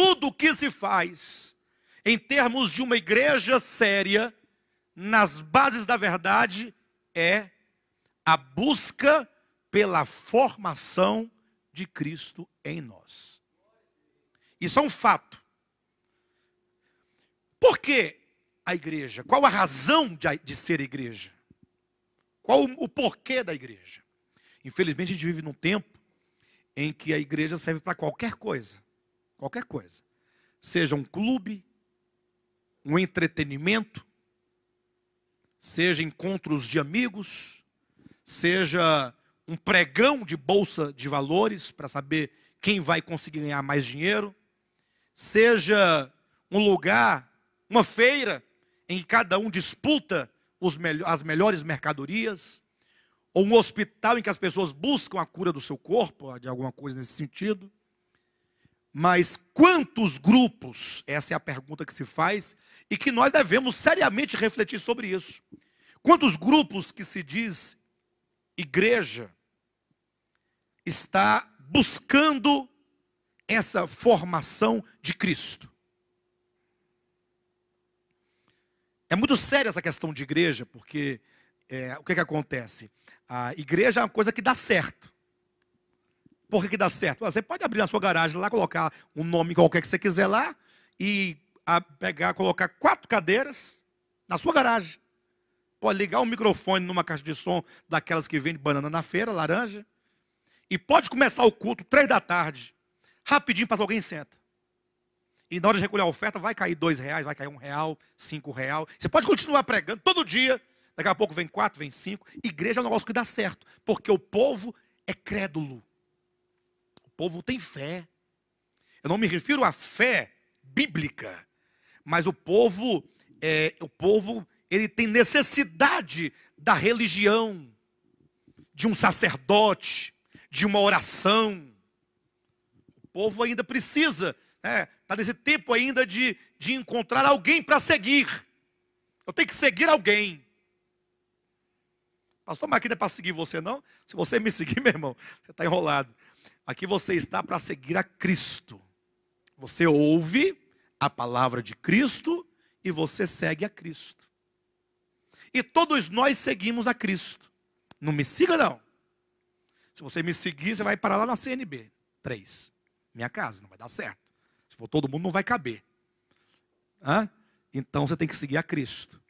tudo o que se faz em termos de uma igreja séria, nas bases da verdade, é a busca pela formação de Cristo em nós. Isso é um fato. Por que a igreja? Qual a razão de, ser igreja? Qual o porquê da igreja? Infelizmente, a gente vive num tempo em que a igreja serve para qualquer coisa qualquer coisa, seja um clube, um entretenimento, seja encontros de amigos, seja um pregão de bolsa de valores para saber quem vai conseguir ganhar mais dinheiro, seja um lugar, uma feira em que cada um disputa as melhores mercadorias, ou um hospital em que as pessoas buscam a cura do seu corpo, de alguma coisa nesse sentido. Mas quantos grupos? Essa é a pergunta que se faz e que nós devemos seriamente refletir sobre isso. Quantos grupos que se diz igreja está buscando essa formação de Cristo? É muito séria essa questão de igreja, porque é, o que, que acontece? A igreja é uma coisa que dá certo. Por que, que dá certo? Você pode abrir na sua garagem lá, colocar um nome qualquer que você quiser lá e pegar, colocar quatro cadeiras na sua garagem. Pode ligar o um microfone numa caixa de som daquelas que vende banana na feira, laranja. E pode começar o culto três da tarde. Rapidinho para alguém senta. E na hora de recolher a oferta, vai cair dois reais, vai cair um real, cinco real. Você pode continuar pregando todo dia. Daqui a pouco vem quatro, vem cinco. Igreja é um negócio que dá certo, porque o povo é crédulo povo tem fé. Eu não me refiro à fé bíblica, mas o povo, é, o povo, ele tem necessidade da religião, de um sacerdote, de uma oração. O povo ainda precisa, está né, tá nesse tempo ainda de, de encontrar alguém para seguir. Eu tenho que seguir alguém. Pastor, mas aqui não é para seguir você, não? Se você me seguir, meu irmão, você está enrolado. Aqui você está para seguir a Cristo. Você ouve a palavra de Cristo e você segue a Cristo. E todos nós seguimos a Cristo. Não me siga, não. Se você me seguir, você vai parar lá na CNB 3. Minha casa, não vai dar certo. Se for todo mundo, não vai caber. Hã? Então você tem que seguir a Cristo.